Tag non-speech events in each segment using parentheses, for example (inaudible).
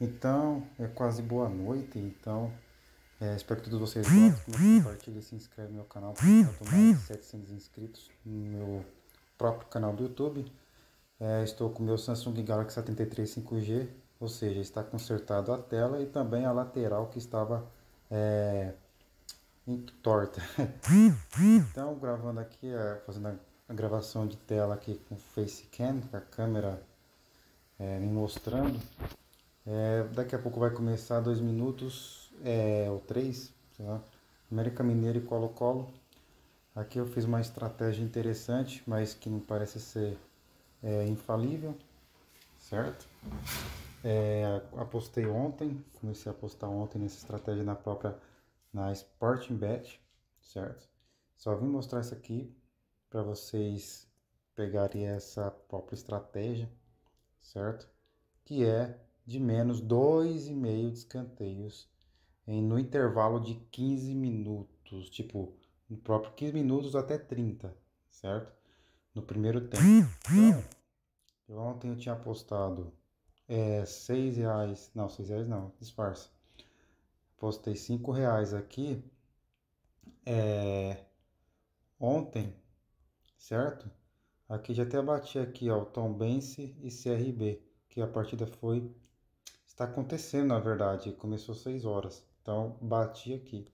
Então, é quase boa noite. Então, é, espero que todos vocês gostem. Compartilhe, se inscreve no meu canal. Estou mais de 700 inscritos no meu próprio canal do YouTube. É, estou com o meu Samsung Galaxy 73 5G, ou seja, está consertado a tela e também a lateral que estava é, torta. (laughs) então, gravando aqui, é, fazendo a gravação de tela aqui com o Facecam, com a câmera é, me mostrando. É, daqui a pouco vai começar dois minutos, é, ou três, sei lá, América Mineiro e Colo-Colo. Aqui eu fiz uma estratégia interessante, mas que não parece ser é, infalível, certo? É, apostei ontem, comecei a apostar ontem nessa estratégia na própria, na Sporting Bet, certo? Só vim mostrar isso aqui para vocês pegarem essa própria estratégia, certo? Que é de menos 2,5 descanteios em, no intervalo de 15 minutos, tipo, no próprio 15 minutos até 30, certo? No primeiro tempo. Então, eu ontem eu tinha apostado é, 6 reais, não, 6 reais não, disfarce. Postei 5 reais aqui é, ontem, certo? Aqui já até bati aqui, ó, Tom Bense e CRB, que a partida foi está acontecendo, na verdade. Começou às seis horas. Então, bati aqui.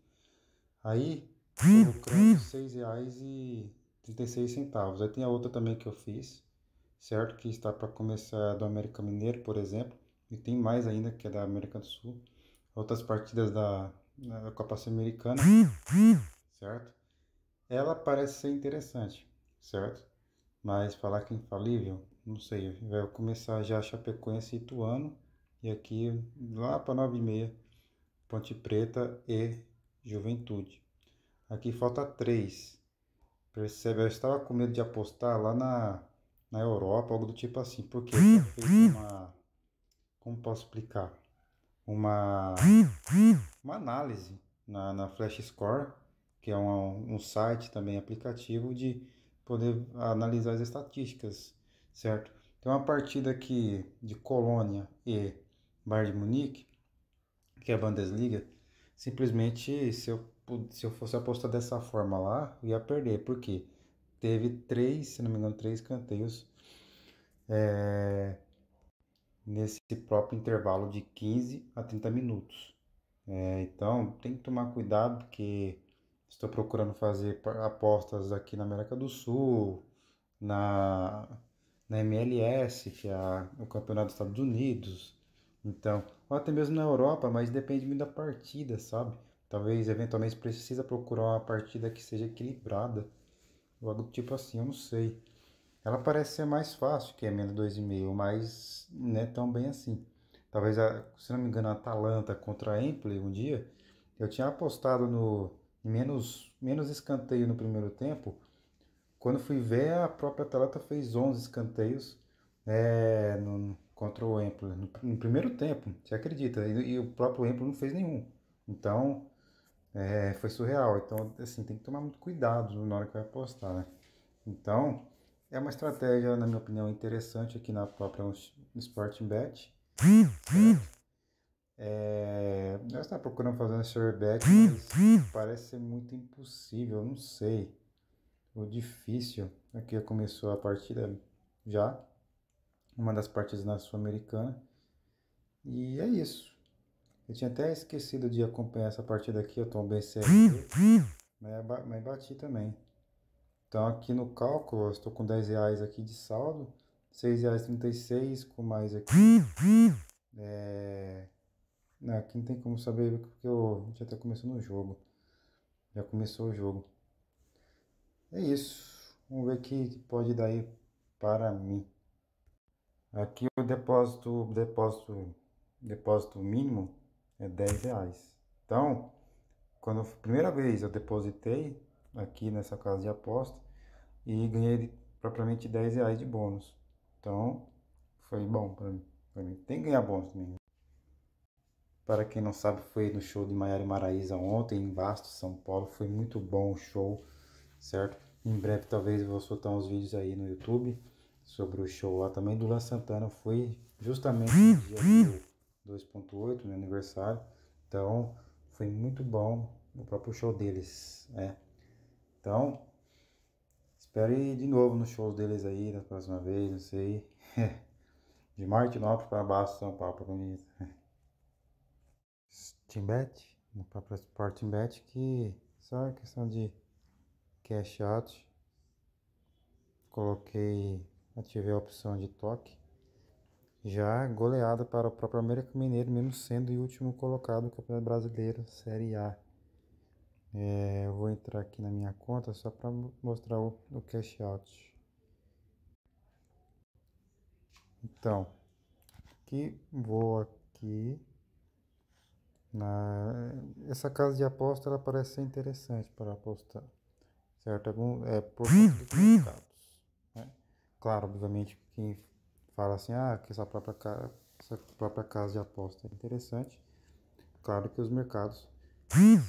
Aí, eu lucrando R$6,36. Aí tem a outra também que eu fiz, certo? Que está para começar é do América Mineiro, por exemplo. E tem mais ainda, que é da América do Sul. Outras partidas da, da Copa Sul-Americana, certo? Ela parece ser interessante, certo? Mas falar que é infalível, não sei. Vai começar já Chapecoense e Ituano e aqui, lá para 9 e meia, Ponte Preta e Juventude. Aqui falta 3. Percebe? Eu estava com medo de apostar lá na, na Europa, algo do tipo assim. Porque fez uma. Como posso explicar? Uma. Uma análise na, na Flash Score, que é um um site também aplicativo de poder analisar as estatísticas, certo? Tem uma partida aqui de Colônia e Bayern de Munique, que é a Bundesliga, simplesmente se eu, se eu fosse apostar dessa forma lá, eu ia perder, porque teve três, se não me engano, três canteios é, nesse próprio intervalo de 15 a 30 minutos. É, então tem que tomar cuidado, porque estou procurando fazer apostas aqui na América do Sul, na, na MLS, que é o campeonato dos Estados Unidos, então, ou até mesmo na Europa, mas depende muito da partida, sabe? Talvez eventualmente precisa procurar uma partida que seja equilibrada, ou algo tipo assim, eu não sei. Ela parece ser mais fácil que a menos 2,5, mas não é tão bem assim. Talvez, a, se não me engano, a Atalanta contra a Empoli um dia, eu tinha apostado no menos, menos escanteio no primeiro tempo. Quando fui ver, a própria Atalanta fez 11 escanteios. É, no, contra o Empoli no, no, primeiro tempo, você acredita? E, e, o próprio Empoli não fez nenhum. Então, é, foi surreal. Então, assim, tem que tomar muito cuidado na hora que vai apostar, né? Então, é uma estratégia, na minha opinião, interessante aqui na própria Sporting Bet. É, é eu estava procurando fazer um surback, mas parece ser muito impossível, não sei. O difícil. Aqui é começou a partida já uma das partidas na Sul-Americana. E é isso. Eu tinha até esquecido de acompanhar essa partida aqui, eu tombei CFT, mas, é mas bati também. Então aqui no cálculo, estou com 10 reais aqui de saldo, 6 reais 36 com mais aqui. É... Não, aqui não tem como saber porque eu já até começou no jogo. Já começou o jogo. É isso. Vamos ver o que pode dar aí para mim. Aqui o depósito, depósito, depósito mínimo é 10 reais. Então, quando a primeira vez eu depositei aqui nessa casa de aposta e ganhei propriamente 10 reais de bônus. Então, foi bom para mim, mim. Tem que ganhar bônus também. Né? Para quem não sabe, foi no show de Maiara Maraíza ontem em Basto, São Paulo. Foi muito bom o show, certo? Em breve talvez eu vou soltar uns vídeos aí no YouTube sobre o show lá também do Luan Santana. Foi justamente no dia 2.8, meu aniversário. Então, foi muito bom o próprio show deles, né? Então, espero ir de novo nos shows deles aí na próxima vez, não sei. (laughs) De Martinópolis para baixo, São Paulo, para mim. (laughs) Timbet, no próprio Timbet, que só é questão de cash out. Coloquei ativei a opção de toque. Já goleada para o próprio América Mineiro, mesmo sendo o último colocado no Campeonato Brasileiro Série A. É, eu vou entrar aqui na minha conta só para mostrar o, o cash out. Então, aqui vou aqui na essa casa de aposta ela parece ser interessante para apostar, certo? Algum é por de né? Claro, obviamente, quem fala assim, ah, que essa própria, casa, essa própria casa de aposta é interessante. Claro que os mercados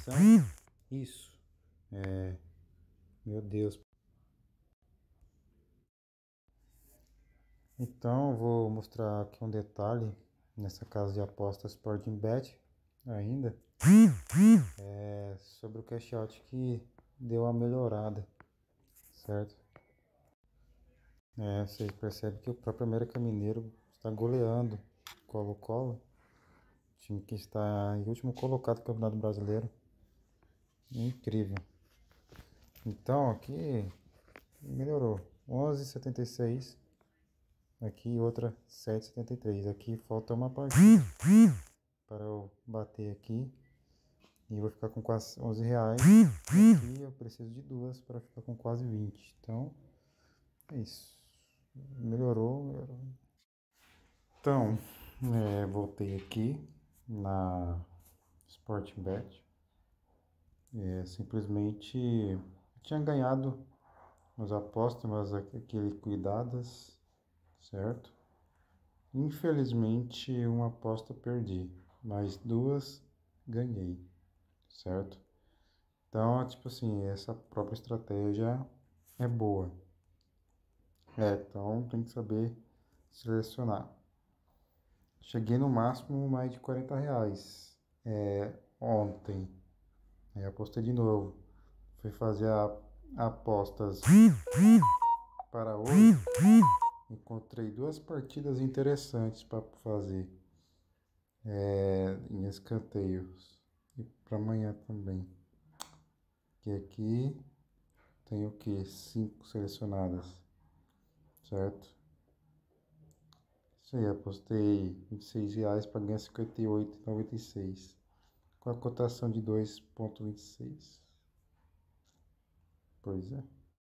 são isso. É, meu Deus. Então, vou mostrar aqui um detalhe nessa casa de apostas Sporting Bet ainda é sobre o cash out que deu a melhorada, certo? É, você percebe que o próprio América Mineiro está goleando Colo-Colo, time que está em último colocado do Campeonato Brasileiro. Incrível. Então, aqui melhorou. 11,76. Aqui outra 7,73. Aqui falta uma partida para eu bater aqui. E vou ficar com quase 11 reais. Aqui eu preciso de duas para ficar com quase 20. Então, é isso. Melhorou, melhorou. Então, é, voltei aqui na Sporting Bet. É, simplesmente tinha ganhado as apostas, mas aquele cuidadas, certo? Infelizmente, uma aposta perdi, mas duas ganhei, certo? Então, tipo assim, essa própria estratégia é boa. É, então tem que saber selecionar. Cheguei no máximo mais de 40 reais é, ontem. Aí apostei de novo. Fui fazer a, apostas para hoje. Encontrei duas partidas interessantes para fazer é, em escanteios e para amanhã também. Que aqui tem o que? Cinco selecionadas certo? Isso aí, apostei 26 reais para ganhar 58,96 com a cotação de 2,26. Pois é.